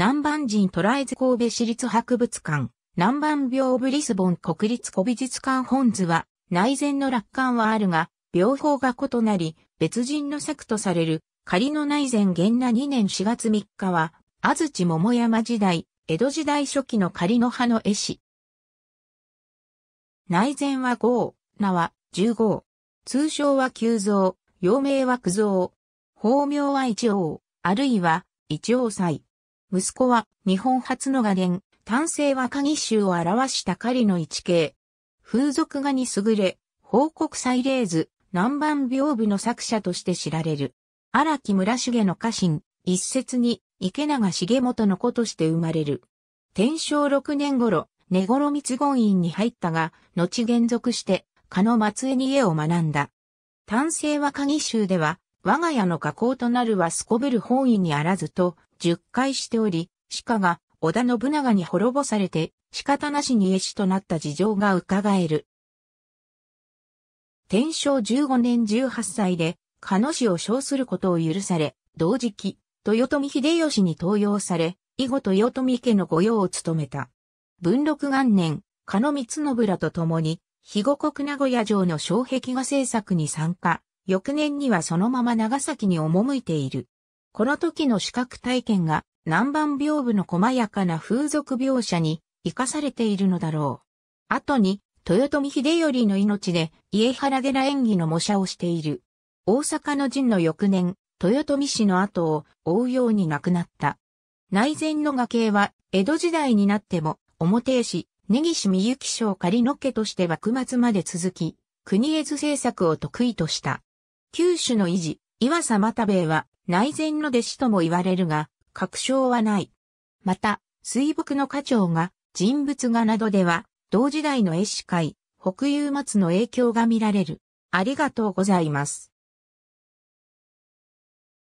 南蛮人トライズ神戸市立博物館、南蛮屏ブリスボン国立古美術館本図は、内前の楽観はあるが、病法が異なり、別人の作とされる、仮の内前元那2年4月3日は、安土桃山時代、江戸時代初期の仮の葉の絵師。内前は5、名は1 5。号。通称は急蔵、陽明は九蔵。法名は一王、あるいは一王祭。息子は日本初の画伝、丹性は鍵集を表した狩りの一系風俗画に優れ、報告祭礼図、南蛮屏風の作者として知られる。荒木村重の家臣、一説に池永重元の子として生まれる。天正6年頃、根頃密言院に入ったが、後現続して、蚊の松江に絵を学んだ。丹性は鍵集では、我が家の加工となるはすこぶる本意にあらずと、10回しており、鹿が織田信長に滅ぼされて仕方なしに絵師となった事情が伺える。天正15年18歳で、鹿野氏を称することを許され、同時期、豊臣秀吉に登用され、以後豊臣家の御用を務めた。文禄元年、鹿野光信らと共に、肥後国名古屋城の障壁画制作に参加、翌年にはそのまま長崎に赴いている。この時の視覚体験が南蛮屏風の細やかな風俗描写に活かされているのだろう。後に、豊臣秀頼の命で家原寺演技の模写をしている。大阪の陣の翌年、豊臣氏の後を追うように亡くなった。内前の画系は、江戸時代になっても、表絵師、根岸美幸賞仮の家として幕末まで続き、国絵図制作を得意とした。九州の維持、岩佐又兵衛は、内禅の弟子とも言われるが、確証はない。また、水木の家長が、人物画などでは、同時代の絵師会、北遊末の影響が見られる。ありがとうございます。